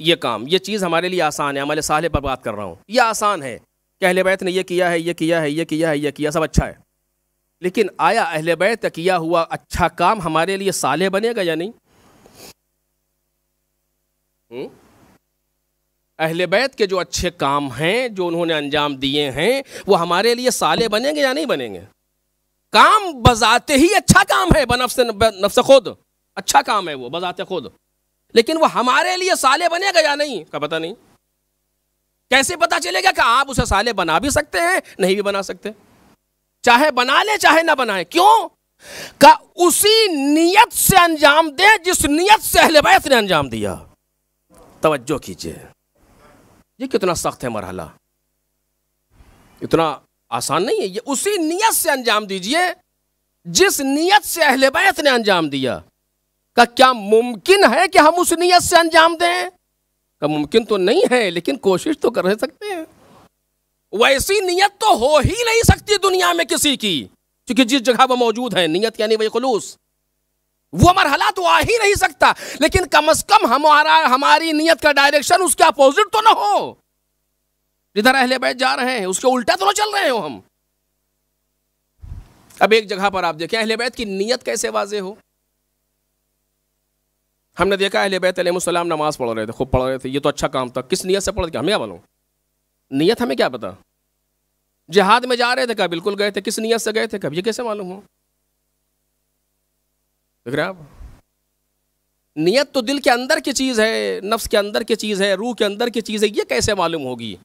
ये काम ये चीज़ हमारे लिए आसान है हमारे साले पर बात कर रहा हूँ ये आसान है कि अहल बैत ने यह किया है ये किया है ये किया है ये किया सब अच्छा है लेकिन आया अहल बैत किया हुआ अच्छा काम हमारे लिए साले बनेगा या नहीं अहल बैत के जो अच्छे काम हैं जो उन्होंने अंजाम दिए हैं वो हमारे लिए साले बनेंगे या नहीं बनेंगे काम बजाते ही अच्छा काम है बनफ से से खुद अच्छा काम है वो बजाते खुद लेकिन वो हमारे लिए साले बनेगा या नहीं का पता नहीं कैसे पता चलेगा कि आप उसे साले बना भी सकते हैं नहीं भी बना सकते चाहे बना ले चाहे ना बनाए क्यों का उसी नियत से अंजाम दे जिस नियत से अहले बैत ने अंजाम दिया तवज्जो कीजिए ये कितना सख्त है मरहला इतना आसान नहीं है ये उसी नियत से अंजाम दीजिए जिस नियत से अहले बैत ने अंजाम दिया का क्या मुमकिन है कि हम उस नियत से अंजाम दें का मुमकिन तो नहीं है लेकिन कोशिश तो कर सकते हैं वैसी नीयत तो हो ही नहीं सकती दुनिया में किसी की क्योंकि जिस जगह वह मौजूद है नीयत यानी वही खुलूस वो मरहला तो आ ही नहीं सकता लेकिन कम अज कम हमारा हमारी नीयत का डायरेक्शन उसके अपोजिट तो ना हो जिधर अहले बैत जा रहे हैं उसके उल्टा तो ना चल रहे हो हम अब एक जगह पर आप देखें अहले बैत की नीयत कैसे वाजे हो हमने देखा अहले बैत अलैहिस्सलाम नमाज पढ़ रहे थे खूब पढ़ रहे थे ये तो अच्छा काम था किस नीयत से पढ़ के हम क्या बोलो नीयत हमें क्या पता जिहाद में जा रहे थे क्या बिल्कुल गए थे किस नीयत से गए थे कभी कैसे मालूम हो देख रहे आप नीयत तो दिल के अंदर की चीज़ है नफ्स के अंदर की चीज़ है रूह के अंदर की चीज़ है ये कैसे मालूम होगी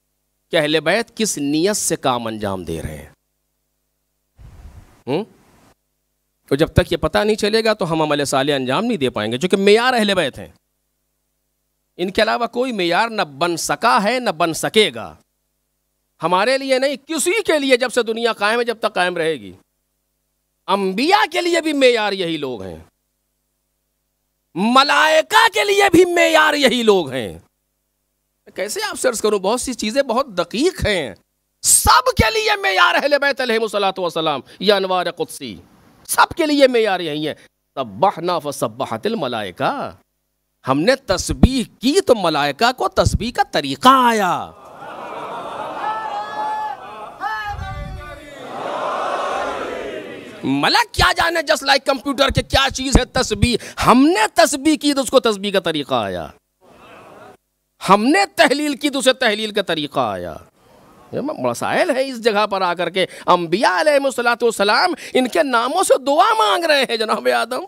कि अहले बैत किस नीयत से काम अंजाम दे रहे हैं तो जब तक ये पता नहीं चलेगा तो हम अमल साले अंजाम नहीं दे पाएंगे जो कि मैार अहले बैत हैं इनके अलावा कोई मैार न बन सका है न बन सकेगा हमारे लिए नहीं किसी के लिए जब से दुनिया कायम है जब तक कायम रहेगी अंबिया के लिए भी मैार यही लोग हैं मलाइका के लिए भी मैार यही लोग हैं कैसे आप सर्च करूं बहुत सी चीज़ें बहुत दकीक हैं सब के लिए मैार अहले बैत वसलाम या अनवार कुदसी सब के लिए मैार यही है सब्बाहना फसब्बाहतिल मलाइका हमने तस्बीह की तो मलाइका को तस्बीह का तरीका आया मलक क्या जाने जस्ट लाइक कंप्यूटर के क्या चीज़ है तस्बी हमने तस्बी की तो उसको तस्बी का तरीका आया हमने तहलील की तो उसे तहलील का तरीक़ा आया मसाइल है इस जगह पर आकर के अम्बिया सलाम इनके नामों से दुआ मांग रहे हैं जनाब आदम